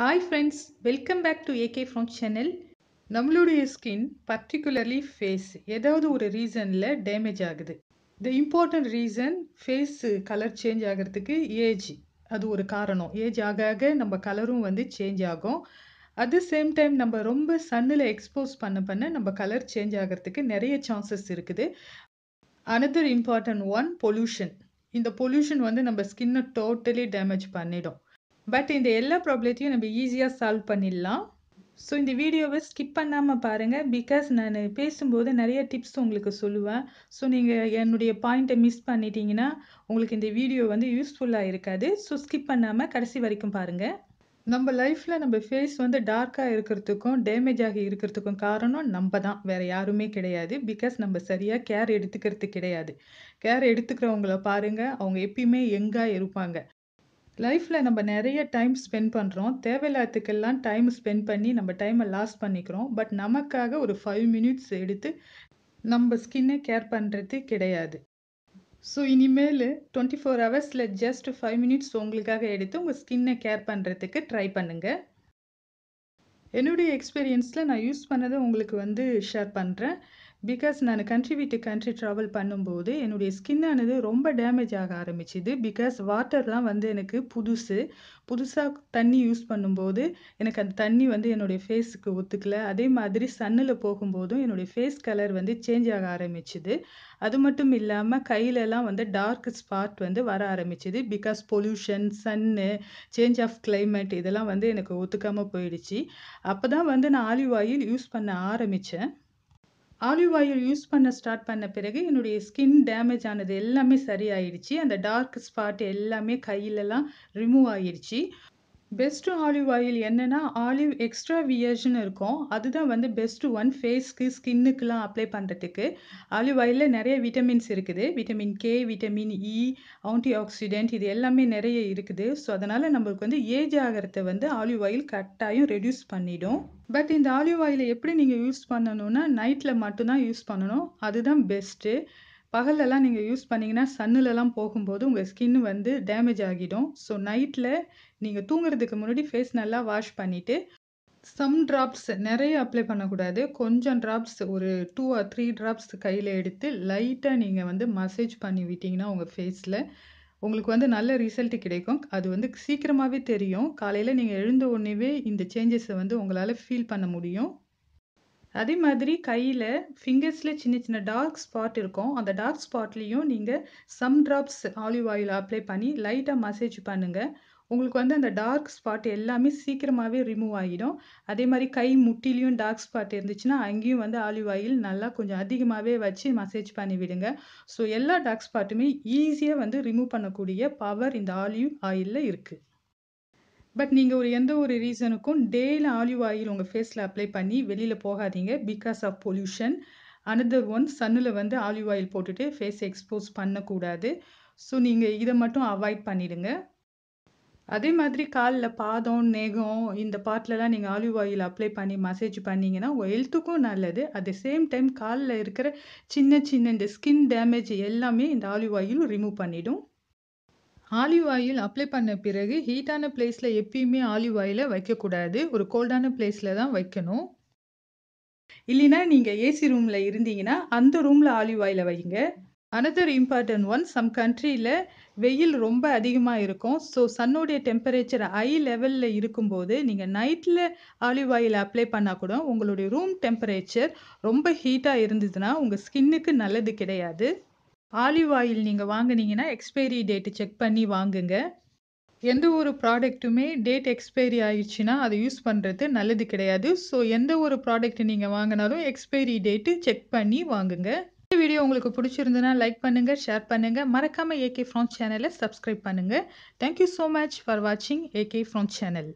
hi friends welcome back to AK from channel நம்மளுடைய skin particularly face ஏதாவது ஒரு ரீசனில் டேமேஜ் ஆகுது the important reason face colour change ஆகிறதுக்கு ஏஜ் அது ஒரு காரணம் ஏஜ் ஆக ஆக நம்ம கலரும் வந்து சேஞ்ச் ஆகும் அட் த சேம் டைம் நம்ம ரொம்ப சன்னில் எக்ஸ்போஸ் பண்ண பண்ண நம்ம கலர் சேஞ்ச் ஆகிறதுக்கு நிறைய சான்சஸ் இருக்குது அனதர் இம்பார்ட்டன்ட் ஒன் பொல்யூஷன் இந்த பொல்யூஷன் வந்து நம்ம ஸ்கின்னை டோட்டலி டேமேஜ் பண்ணிடும் பட் இந்த எல்லா ப்ராப்ளத்தையும் நம்ம ஈஸியாக சால்வ் பண்ணிடலாம் ஸோ இந்த வீடியோவை ஸ்கிப் பண்ணாமல் பாருங்கள் பிகாஸ் நான் பேசும்போது நிறைய டிப்ஸ் உங்களுக்கு சொல்லுவேன் ஸோ நீங்கள் என்னுடைய பாயிண்ட்டை மிஸ் பண்ணிட்டீங்கன்னா உங்களுக்கு இந்த வீடியோ வந்து யூஸ்ஃபுல்லாக இருக்காது ஸோ ஸ்கிப் பண்ணாமல் கடைசி வரைக்கும் பாருங்கள் நம்ம லைஃப்பில் நம்ம ஃபேஸ் வந்து டார்க்காக இருக்கிறதுக்கும் டேமேஜ் ஆகி இருக்கிறதுக்கும் காரணம் நம்ம தான் வேறு யாருமே கிடையாது பிகாஸ் நம்ம சரியாக கேர் எடுத்துக்கிறது கிடையாது கேர் எடுத்துக்கிறவங்கள பாருங்கள் அவங்க எப்பயுமே எங்காக இருப்பாங்க லைஃப்பில் நம்ம நிறைய டைம் ஸ்பெண்ட் பண்ணுறோம் தேவையில்லாததுக்கெல்லாம் டைம் ஸ்பெண்ட் பண்ணி நம்ம டைமை லாஸ் பண்ணிக்கிறோம் பட் நமக்காக ஒரு ஃபைவ் மினிட்ஸ் எடுத்து நம்ம ஸ்கின்னை கேர் பண்ணுறது கிடையாது ஸோ இனிமேல் டுவெண்ட்டி ஃபோர் ஹவர்ஸில் ஜஸ்ட் ஃபைவ் மினிட்ஸ் உங்களுக்காக எடுத்து உங்கள் ஸ்கின்னை கேர் பண்ணுறதுக்கு ட்ரை பண்ணுங்கள் என்னுடைய எக்ஸ்பீரியன்ஸில் நான் யூஸ் பண்ணதை உங்களுக்கு வந்து ஷேர் பண்ணுறேன் பிகாஸ் நான் கண்ட்ரி விட்டு கண்ட்ரி ட்ராவல் பண்ணும்போது என்னுடைய ஸ்கின்னானது ரொம்ப டேமேஜ் ஆக ஆரம்பிச்சுது பிகாஸ் வாட்டர்லாம் வந்து எனக்கு புதுசு புதுசாக தண்ணி யூஸ் பண்ணும்போது எனக்கு அந்த தண்ணி வந்து என்னுடைய ஃபேஸுக்கு ஒத்துக்கல அதே மாதிரி சன்னில் போகும்போதும் என்னுடைய ஃபேஸ் கலர் வந்து சேஞ்ச் ஆக ஆரம்பிச்சுது அது மட்டும் இல்லாமல் கையிலலாம் வந்து டார்க் ஸ்பாட் வந்து வர ஆரம்பிச்சுது because pollution sun change of climate இதெல்லாம் வந்து எனக்கு ஒத்துக்காமல் போயிடுச்சு அப்போ தான் வந்து நான் ஆலிவ் ஆயில் யூஸ் பண்ண ஆரம்பித்தேன் ஆலிவ் ஆயில் யூஸ் பண்ண ஸ்டார்ட் பண்ண பிறகு என்னுடைய ஸ்கின் டேமேஜ் ஆனது எல்லாமே சரியாயிடுச்சு அந்த டார்க் ஸ்பாட் எல்லாமே கையிலலாம் ரிமூவ் ஆயிடுச்சு பெஸ்ட்டு ஆலிவ் ஆயில் என்னென்னா ஆலிவ் எக்ஸ்ட்ரா வியர்ஜ்னு இருக்கும் அதுதான் வந்து பெஸ்ட்டு ஒன் ஃபேஸ்க்கு ஸ்கின்னுக்கெலாம் அப்ளை பண்ணுறதுக்கு ஆலிவ் ஆயிலில் நிறைய விட்டமின்ஸ் இருக்குது vitamin K vitamin E antioxidant இது எல்லாமே நிறைய இருக்குது ஸோ அதனால் நம்மளுக்கு வந்து ஏஜ் ஆகிறத வந்து ஆலிவ் ஆயில் கட்டாயம் ரெடியூஸ் பண்ணிடும் பட் இந்த ஆலிவ் ஆயிலை எப்படி நீங்கள் யூஸ் பண்ணணும்னா நைட்டில் மட்டும்தான் யூஸ் பண்ணணும் அதுதான் பெஸ்ட்டு பகல்லலாம் நீங்கள் யூஸ் பண்ணிங்கன்னா சன்னுலலாம் போகும்போது உங்கள் ஸ்கின் வந்து டேமேஜ் ஆகிடும் ஸோ நைட்டில் நீங்கள் தூங்குறதுக்கு முன்னாடி ஃபேஸ் நல்லா வாஷ் பண்ணிவிட்டு சம் ட்ராப்ஸ் நிறைய அப்ளை பண்ணக்கூடாது கொஞ்சம் ட்ராப்ஸ் ஒரு டூ ஆர் த்ரீ ட்ராப்ஸ் கையில் எடுத்து லைட்டாக நீங்கள் வந்து மசேஜ் பண்ணி விட்டிங்கன்னா உங்கள் ஃபேஸில் உங்களுக்கு வந்து நல்ல ரிசல்ட்டு கிடைக்கும் அது வந்து சீக்கிரமாகவே தெரியும் காலையில் நீங்கள் எழுந்த உடனேவே இந்த சேஞ்சஸை வந்து உங்களால் ஃபீல் பண்ண முடியும் அதே மாதிரி கையில் ஃபிங்கர்ஸில் சின்ன சின்ன டார்க் ஸ்பாட் இருக்கும் அந்த டார்க் ஸ்பாட்லேயும் நீங்கள் some drops olive oil apply பண்ணி லைட்டாக மசேஜ் பண்ணுங்கள் உங்களுக்கு வந்து அந்த டார்க் ஸ்பாட் எல்லாமே சீக்கிரமாகவே ரிமூவ் ஆகிடும் அதே மாதிரி கை முட்டிலையும் டார்க் ஸ்பாட் இருந்துச்சுன்னா அங்கேயும் வந்து ஆலிவ் ஆயில் நல்லா கொஞ்சம் அதிகமாகவே வச்சு மசேஜ் பண்ணி விடுங்க ஸோ எல்லா டார்க் ஸ்பாட்டுமே ஈஸியாக வந்து ரிமூவ் பண்ணக்கூடிய பவர் இந்த ஆலிவ் ஆயிலில் இருக்குது பட் நீங்கள் ஒரு எந்த ஒரு ரீசனுக்கும் டேயில் ஆலிவ் ஆயில் உங்கள் ஃபேஸில் அப்ளை பண்ணி வெளியில் போகாதீங்க because of pollution another one சன்னில் வந்து ஆலிவ் ஆயில் போட்டுட்டு ஃபேஸ் எக்ஸ்போஸ் பண்ணக்கூடாது ஸோ நீங்கள் இதை மட்டும் அவாய்ட் பண்ணிடுங்க அதே மாதிரி காலில் பாதம் நேகம் இந்த பாட்டிலலாம் நீங்கள் ஆலிவ் ஆயில் அப்ளை பண்ணி மசேஜ் பண்ணிங்கன்னா உங்கள் ஹெல்த்துக்கும் நல்லது அட் த சேம் டைம் காலில் இருக்கிற சின்ன சின்ன இந்த ஸ்கின் டேமேஜ் எல்லாமே இந்த ஆலிவ் ஆயில் ரிமூவ் பண்ணிவிடும் ஆலிவ் ஆயில் அப்ளை பண்ண பிறகு ஹீட்டான பிளேஸில் எப்பயுமே ஆலிவ் ஆயிலை வைக்கக்கூடாது ஒரு கோல்டான பிளேஸில் தான் வைக்கணும் இல்லைனா நீங்கள் ஏசி ரூமில் இருந்தீங்கன்னா அந்த ரூமில் ஆலிவ் ஆயில் வைங்க அனதர் இம்பார்ட்டன்ட் ஒன் சம் கண்ட்ரியில் வெயில் ரொம்ப அதிகமாக இருக்கும் ஸோ சன்னுடைய டெம்பரேச்சர் ஹை லெவலில் இருக்கும்போது நீங்கள் நைட்டில் ஆலிவ் ஆயில் அப்ளை பண்ணால் கூட உங்களுடைய ரூம் டெம்பரேச்சர் ரொம்ப ஹீட்டாக இருந்ததுன்னா உங்கள் ஸ்கின்னுக்கு நல்லது கிடையாது ஆலிவ் ஆயில் நீங்கள் வாங்கினீங்கன்னா எக்ஸ்பைரி டேட்டு செக் பண்ணி வாங்குங்க எந்த ஒரு ப்ராடக்ட்டுமே டேட் எக்ஸ்பைரி ஆயிடுச்சுன்னா அதை யூஸ் பண்ணுறது நல்லது கிடையாது ஸோ எந்த ஒரு ப்ராடக்ட் நீங்கள் வாங்கினாலும் எக்ஸ்பைரி டேட்டு செக் பண்ணி வாங்குங்க இந்த வீடியோ உங்களுக்கு பிடிச்சிருந்ததுன்னா லைக் பண்ணுங்கள் ஷேர் பண்ணுங்கள் மறக்காமல் ஏகே ஃப்ரான்ஸ் சேனலை சப்ஸ்கிரைப் பண்ணுங்கள் தேங்க்யூ ஸோ மச் ஃபார் வாட்சிங் ஏகே ஃப்ரான்ஸ் சேனல்